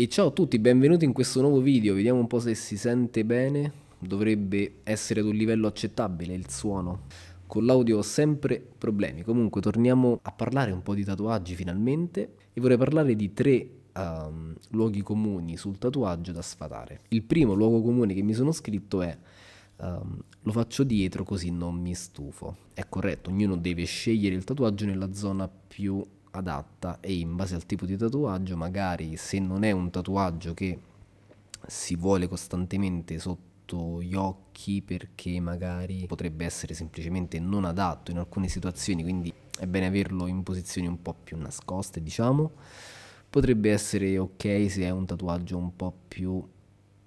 E ciao a tutti, benvenuti in questo nuovo video, vediamo un po' se si sente bene, dovrebbe essere ad un livello accettabile il suono. Con l'audio ho sempre problemi, comunque torniamo a parlare un po' di tatuaggi finalmente e vorrei parlare di tre um, luoghi comuni sul tatuaggio da sfatare. Il primo luogo comune che mi sono scritto è Um, lo faccio dietro così non mi stufo. È corretto, ognuno deve scegliere il tatuaggio nella zona più adatta e in base al tipo di tatuaggio, magari se non è un tatuaggio che si vuole costantemente sotto gli occhi perché magari potrebbe essere semplicemente non adatto in alcune situazioni, quindi è bene averlo in posizioni un po' più nascoste, diciamo. Potrebbe essere ok se è un tatuaggio un po' più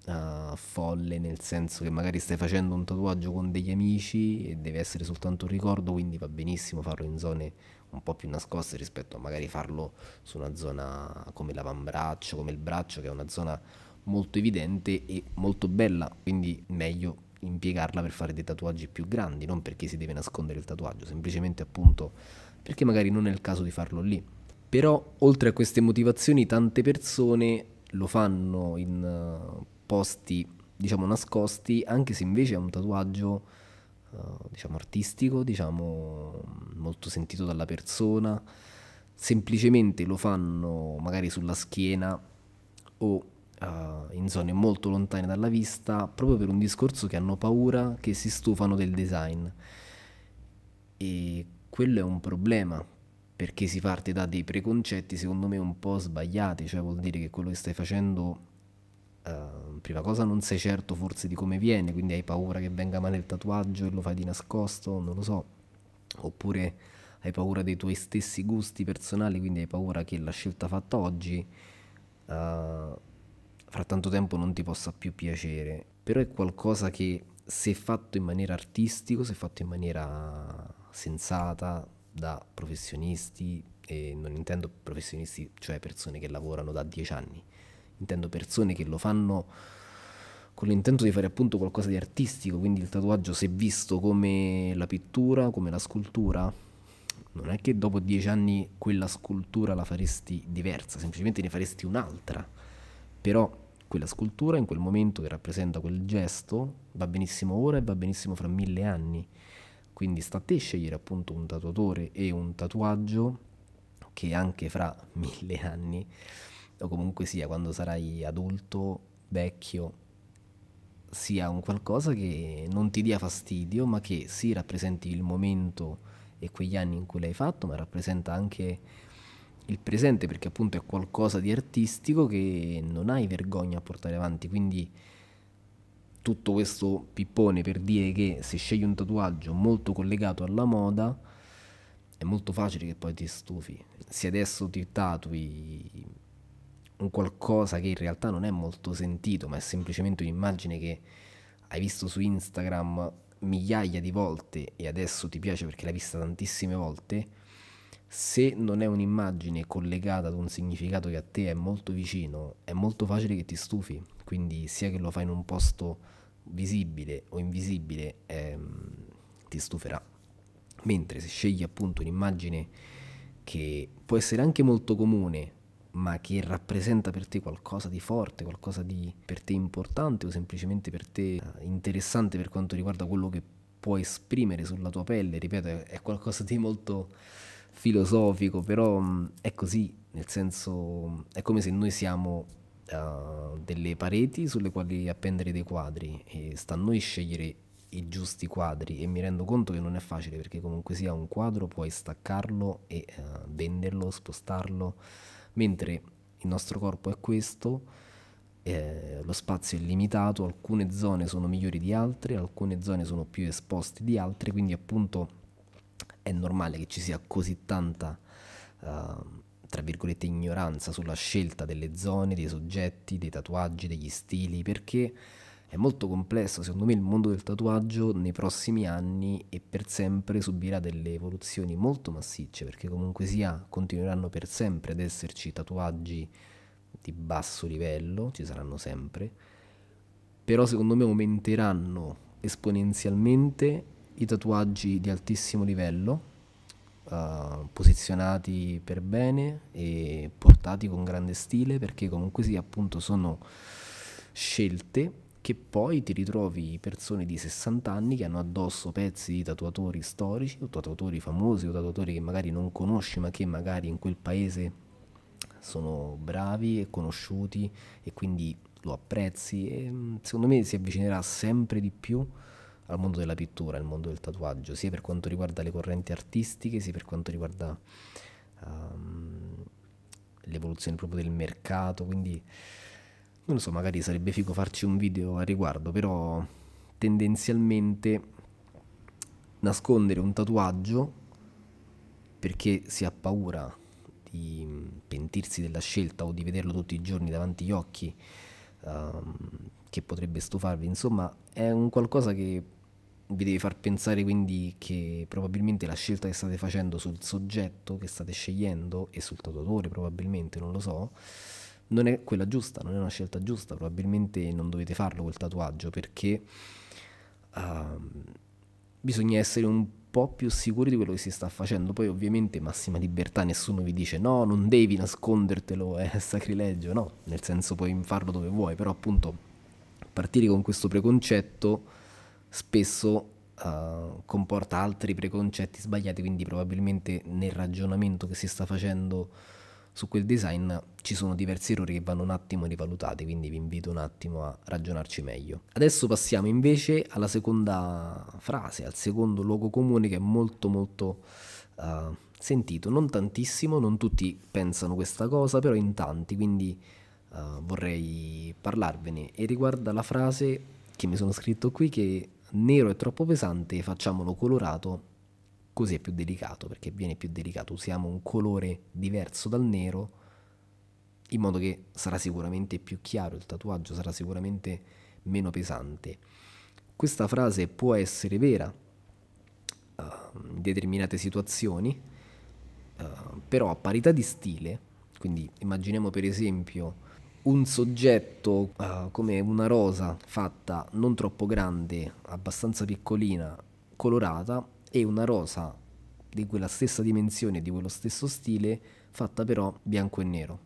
Uh, folle, nel senso che magari stai facendo un tatuaggio con degli amici e deve essere soltanto un ricordo, quindi va benissimo farlo in zone un po' più nascoste rispetto a magari farlo su una zona come l'avambraccio, come il braccio, che è una zona molto evidente e molto bella, quindi meglio impiegarla per fare dei tatuaggi più grandi, non perché si deve nascondere il tatuaggio, semplicemente appunto perché magari non è il caso di farlo lì. Però oltre a queste motivazioni tante persone lo fanno in eh, posti diciamo nascosti, anche se invece è un tatuaggio eh, diciamo artistico, diciamo molto sentito dalla persona, semplicemente lo fanno magari sulla schiena o uh, in zone molto lontane dalla vista, proprio per un discorso che hanno paura che si stufano del design. E quello è un problema, perché si parte da dei preconcetti secondo me un po' sbagliati, cioè vuol dire che quello che stai facendo Ehm, prima cosa non sei certo forse di come viene, quindi hai paura che venga male il tatuaggio e lo fai di nascosto, non lo so, oppure hai paura dei tuoi stessi gusti personali, quindi hai paura che la scelta fatta oggi uh, fra tanto tempo non ti possa più piacere, però è qualcosa che se fatto in maniera artistica, se fatto in maniera sensata da professionisti, e non intendo professionisti, cioè persone che lavorano da dieci anni, intendo persone che lo fanno con l'intento di fare appunto qualcosa di artistico, quindi il tatuaggio se visto come la pittura, come la scultura, non è che dopo dieci anni quella scultura la faresti diversa, semplicemente ne faresti un'altra, però quella scultura in quel momento che rappresenta quel gesto va benissimo ora e va benissimo fra mille anni, quindi sta a te scegliere appunto un tatuatore e un tatuaggio che anche fra mille anni o comunque sia quando sarai adulto, vecchio, sia un qualcosa che non ti dia fastidio, ma che sì rappresenti il momento e quegli anni in cui l'hai fatto, ma rappresenta anche il presente perché appunto è qualcosa di artistico che non hai vergogna a portare avanti, quindi tutto questo pippone per dire che se scegli un tatuaggio molto collegato alla moda è molto facile che poi ti stufi. Se adesso ti tatui un qualcosa che in realtà non è molto sentito, ma è semplicemente un'immagine che hai visto su Instagram migliaia di volte e adesso ti piace perché l'hai vista tantissime volte, se non è un'immagine collegata ad un significato che a te è molto vicino, è molto facile che ti stufi. Quindi sia che lo fai in un posto visibile o invisibile, ehm, ti stuferà. Mentre se scegli appunto un'immagine che può essere anche molto comune, ma che rappresenta per te qualcosa di forte, qualcosa di per te importante o semplicemente per te eh, interessante per quanto riguarda quello che puoi esprimere sulla tua pelle, ripeto, è qualcosa di molto filosofico, però mm, è così, nel senso è come se noi siamo uh, delle pareti sulle quali appendere dei quadri e sta a noi scegliere i giusti quadri e mi rendo conto che non è facile perché comunque sia un quadro puoi staccarlo e uh, venderlo, spostarlo mentre il nostro corpo è questo, eh, lo spazio è limitato, alcune zone sono migliori di altre, alcune zone sono più esposte di altre, quindi appunto è normale che ci sia così tanta, uh, tra virgolette, ignoranza sulla scelta delle zone, dei soggetti, dei tatuaggi, degli stili, perché è molto complesso, secondo me il mondo del tatuaggio nei prossimi anni e per sempre subirà delle evoluzioni molto massicce, perché comunque sia continueranno per sempre ad esserci tatuaggi di basso livello, ci saranno sempre, però secondo me aumenteranno esponenzialmente i tatuaggi di altissimo livello, Uh, posizionati per bene e portati con grande stile perché comunque sia appunto sono scelte che poi ti ritrovi persone di 60 anni che hanno addosso pezzi di tatuatori storici o tatuatori famosi o tatuatori che magari non conosci ma che magari in quel paese sono bravi e conosciuti e quindi lo apprezzi e mm, secondo me si avvicinerà sempre di più al mondo della pittura, al mondo del tatuaggio, sia per quanto riguarda le correnti artistiche, sia per quanto riguarda um, l'evoluzione proprio del mercato, quindi non lo so, magari sarebbe figo farci un video a riguardo, però tendenzialmente nascondere un tatuaggio perché si ha paura di pentirsi della scelta o di vederlo tutti i giorni davanti agli occhi, um, che potrebbe stufarvi, insomma, è un qualcosa che vi deve far pensare quindi che probabilmente la scelta che state facendo sul soggetto che state scegliendo e sul tatuatore probabilmente, non lo so, non è quella giusta, non è una scelta giusta, probabilmente non dovete farlo quel tatuaggio perché uh, bisogna essere un po' più sicuri di quello che si sta facendo, poi ovviamente massima libertà, nessuno vi dice no, non devi nascondertelo, è sacrilegio, no, nel senso puoi farlo dove vuoi, però appunto partire con questo preconcetto spesso uh, comporta altri preconcetti sbagliati, quindi probabilmente nel ragionamento che si sta facendo su quel design ci sono diversi errori che vanno un attimo rivalutati, quindi vi invito un attimo a ragionarci meglio. Adesso passiamo invece alla seconda frase, al secondo luogo comune che è molto molto uh, sentito, non tantissimo, non tutti pensano questa cosa, però in tanti, quindi uh, vorrei parlarvene e riguarda la frase che mi sono scritto qui che nero è troppo pesante, facciamolo colorato Così è più delicato perché viene più delicato. Usiamo un colore diverso dal nero in modo che sarà sicuramente più chiaro il tatuaggio, sarà sicuramente meno pesante. Questa frase può essere vera uh, in determinate situazioni, uh, però a parità di stile, quindi immaginiamo per esempio un soggetto uh, come una rosa fatta non troppo grande, abbastanza piccolina, colorata, e una rosa di quella stessa dimensione, di quello stesso stile, fatta però bianco e nero.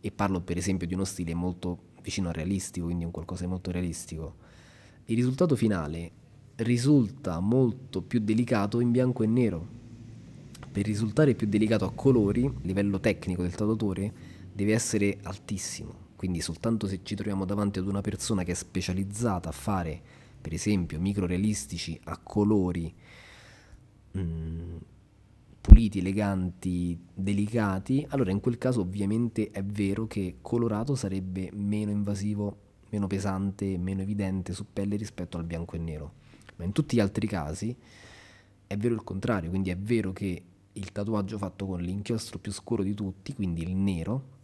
E parlo per esempio di uno stile molto vicino al realistico, quindi un qualcosa di molto realistico. Il risultato finale risulta molto più delicato in bianco e nero. Per risultare più delicato a colori, il livello tecnico del tatuatore deve essere altissimo. Quindi soltanto se ci troviamo davanti ad una persona che è specializzata a fare, per esempio, microrealistici a colori mh, mm, puliti, eleganti, delicati, allora in quel caso ovviamente è vero che colorato sarebbe meno invasivo, meno pesante, meno evidente su pelle rispetto al bianco e nero. Ma in tutti gli altri casi è vero il contrario, quindi è vero che il tatuaggio fatto con l'inchiostro più scuro di tutti, quindi il nero,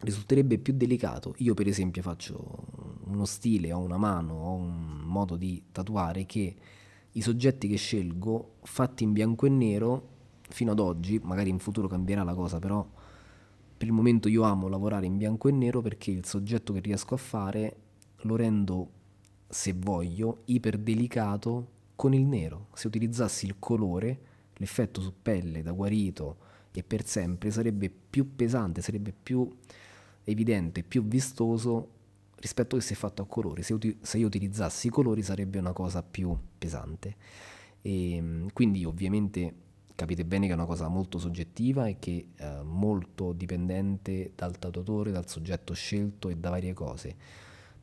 risulterebbe più delicato. Io per esempio faccio uno stile, ho una mano, ho un modo di tatuare che i soggetti che scelgo fatti in bianco e nero fino ad oggi, magari in futuro cambierà la cosa, però per il momento io amo lavorare in bianco e nero perché il soggetto che riesco a fare lo rendo, se voglio, iperdelicato con il nero. Se utilizzassi il colore, l'effetto su pelle da guarito e per sempre sarebbe più pesante, sarebbe più evidente, più vistoso rispetto a che se fatto a colori. Se, se io utilizzassi i colori sarebbe una cosa più pesante. E, ehm, quindi ovviamente capite bene che è una cosa molto soggettiva e che è eh, molto dipendente dal tatuatore, dal soggetto scelto e da varie cose.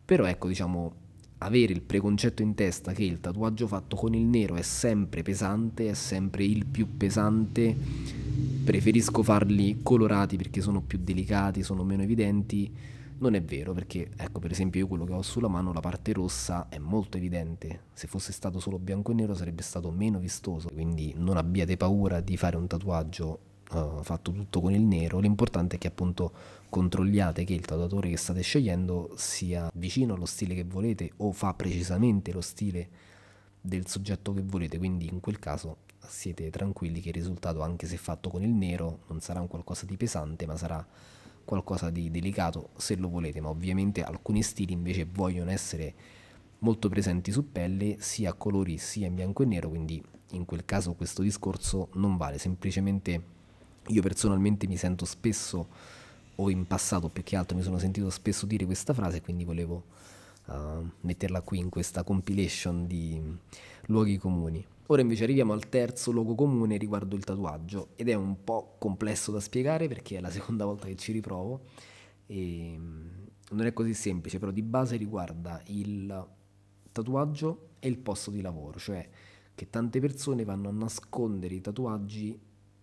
Però ecco, diciamo, avere il preconcetto in testa che il tatuaggio fatto con il nero è sempre pesante, è sempre il più pesante, preferisco farli colorati perché sono più delicati, sono meno evidenti non è vero perché, ecco, per esempio io quello che ho sulla mano, la parte rossa è molto evidente. Se fosse stato solo bianco e nero sarebbe stato meno vistoso, quindi non abbiate paura di fare un tatuaggio uh, fatto tutto con il nero. L'importante è che appunto controlliate che il tatuatore che state scegliendo sia vicino allo stile che volete o fa precisamente lo stile del soggetto che volete, quindi in quel caso siete tranquilli che il risultato, anche se fatto con il nero, non sarà un qualcosa di pesante, ma sarà qualcosa di delicato se lo volete, ma ovviamente alcuni stili invece vogliono essere molto presenti su pelle sia a colori sia in bianco e nero, quindi in quel caso questo discorso non vale, semplicemente io personalmente mi sento spesso o in passato più che altro mi sono sentito spesso dire questa frase, quindi volevo uh, metterla qui in questa compilation di luoghi comuni. Ora invece arriviamo al terzo luogo comune riguardo il tatuaggio ed è un po' complesso da spiegare perché è la seconda volta che ci riprovo e ehm, non è così semplice, però di base riguarda il tatuaggio e il posto di lavoro, cioè che tante persone vanno a nascondere i tatuaggi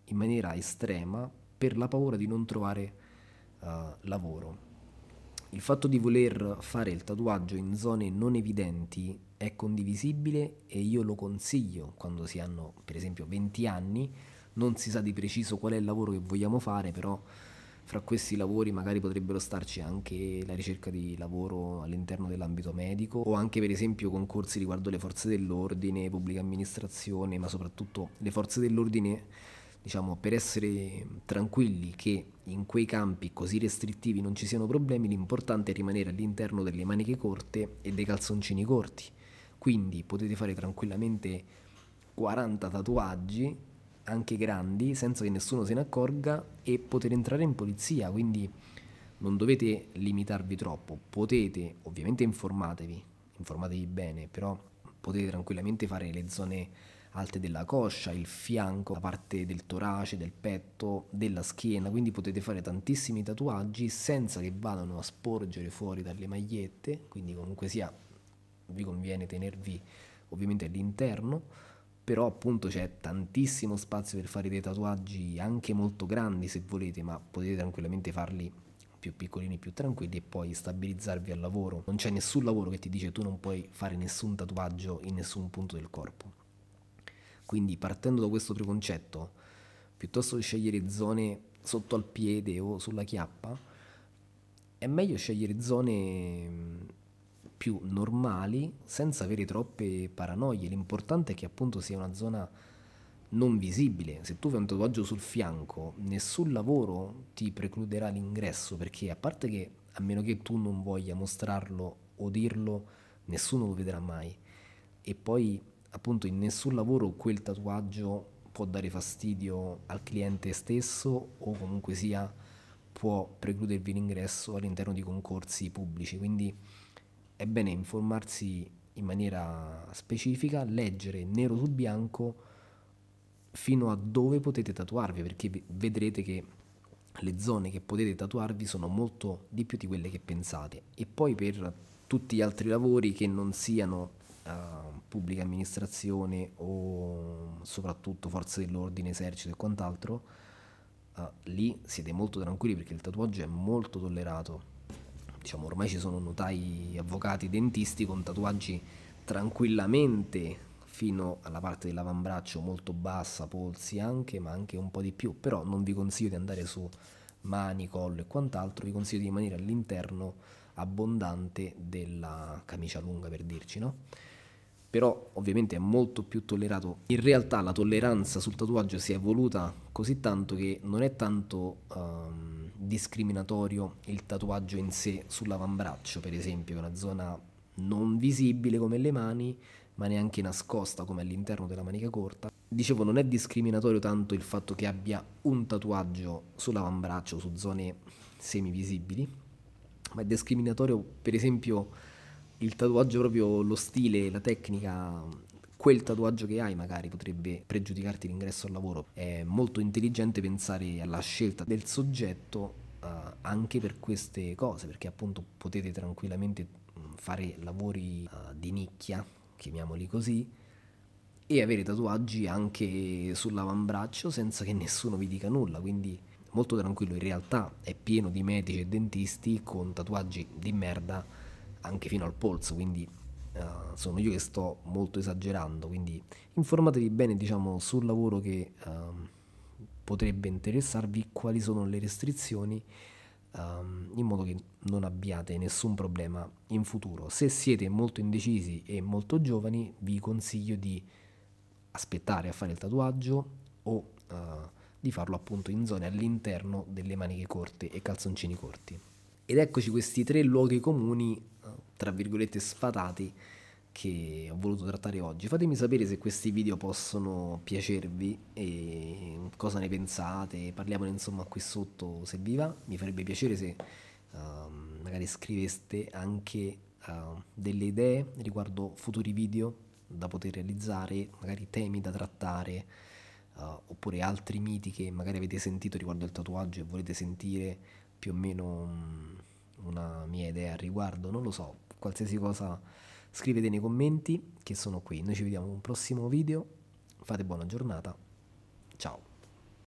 in maniera estrema per la paura di non trovare uh, lavoro. Il fatto di voler fare il tatuaggio in zone non evidenti è condivisibile e io lo consiglio quando si hanno per esempio 20 anni, non si sa di preciso qual è il lavoro che vogliamo fare, però fra questi lavori magari potrebbero starci anche la ricerca di lavoro all'interno dell'ambito medico o anche per esempio concorsi riguardo le forze dell'ordine, pubblica amministrazione, ma soprattutto le forze dell'ordine, diciamo, per essere tranquilli che in quei campi così restrittivi non ci siano problemi, l'importante è rimanere all'interno delle maniche corte e dei calzoncini corti. Quindi potete fare tranquillamente 40 tatuaggi, anche grandi, senza che nessuno se ne accorga e potete entrare in polizia, quindi non dovete limitarvi troppo, potete, ovviamente informatevi, informatevi bene, però potete tranquillamente fare le zone alte della coscia, il fianco, la parte del torace, del petto, della schiena, quindi potete fare tantissimi tatuaggi senza che vadano a sporgere fuori dalle magliette, quindi comunque sia vi conviene tenervi ovviamente all'interno però appunto c'è tantissimo spazio per fare dei tatuaggi anche molto grandi se volete ma potete tranquillamente farli più piccolini più tranquilli e poi stabilizzarvi al lavoro non c'è nessun lavoro che ti dice tu non puoi fare nessun tatuaggio in nessun punto del corpo quindi partendo da questo preconcetto piuttosto che scegliere zone sotto al piede o sulla chiappa è meglio scegliere zone mm, più normali senza avere troppe paranoie. L'importante è che appunto sia una zona non visibile. Se tu fai un tatuaggio sul fianco, nessun lavoro ti precluderà l'ingresso perché a parte che a meno che tu non voglia mostrarlo o dirlo, nessuno lo vedrà mai. E poi appunto in nessun lavoro quel tatuaggio può dare fastidio al cliente stesso o comunque sia può precludervi l'ingresso all'interno di concorsi pubblici. Quindi è bene informarsi in maniera specifica, leggere nero su bianco fino a dove potete tatuarvi, perché vedrete che le zone che potete tatuarvi sono molto di più di quelle che pensate. E poi per tutti gli altri lavori che non siano uh, pubblica amministrazione o soprattutto forze dell'ordine, esercito e quant'altro, uh, lì siete molto tranquilli perché il tatuaggio è molto tollerato diciamo, ormai ci sono notai avvocati dentisti con tatuaggi tranquillamente fino alla parte dell'avambraccio molto bassa, polsi anche, ma anche un po' di più, però non vi consiglio di andare su mani, collo e quant'altro, vi consiglio di rimanere all'interno abbondante della camicia lunga per dirci, no? Però ovviamente è molto più tollerato. In realtà la tolleranza sul tatuaggio si è evoluta così tanto che non è tanto um, discriminatorio il tatuaggio in sé sull'avambraccio, per esempio, una zona non visibile come le mani, ma neanche nascosta come all'interno della manica corta. Dicevo, non è discriminatorio tanto il fatto che abbia un tatuaggio sull'avambraccio, su zone semivisibili, ma è discriminatorio per esempio il tatuaggio proprio lo stile, la tecnica quel tatuaggio che hai magari potrebbe pregiudicarti l'ingresso al lavoro. È molto intelligente pensare alla scelta del soggetto uh, anche per queste cose, perché appunto potete tranquillamente mm, fare lavori uh, di nicchia, chiamiamoli così, e avere tatuaggi anche sull'avambraccio senza che nessuno vi dica nulla, quindi molto tranquillo, in realtà è pieno di medici e dentisti con tatuaggi di merda anche fino al polso, quindi Uh, eh, sono io che sto molto esagerando, quindi informatevi bene diciamo, sul lavoro che um, potrebbe interessarvi, quali sono le restrizioni, um, in modo che non abbiate nessun problema in futuro. Se siete molto indecisi e molto giovani, vi consiglio di aspettare a fare il tatuaggio o uh, di farlo appunto in zone all'interno delle maniche corte e calzoncini corti. Ed eccoci questi tre luoghi comuni, eh, tra virgolette sfatati, che ho voluto trattare oggi. Fatemi sapere se questi video possono piacervi e cosa ne pensate, parliamone insomma qui sotto se vi va, mi farebbe piacere se uh, magari scriveste anche uh, delle idee riguardo futuri video da poter realizzare, magari temi da trattare uh, oppure altri miti che magari avete sentito riguardo al tatuaggio e volete sentire più o meno una mia idea al riguardo, non lo so, qualsiasi cosa scrivete nei commenti che sono qui, noi ci vediamo in un prossimo video, fate buona giornata.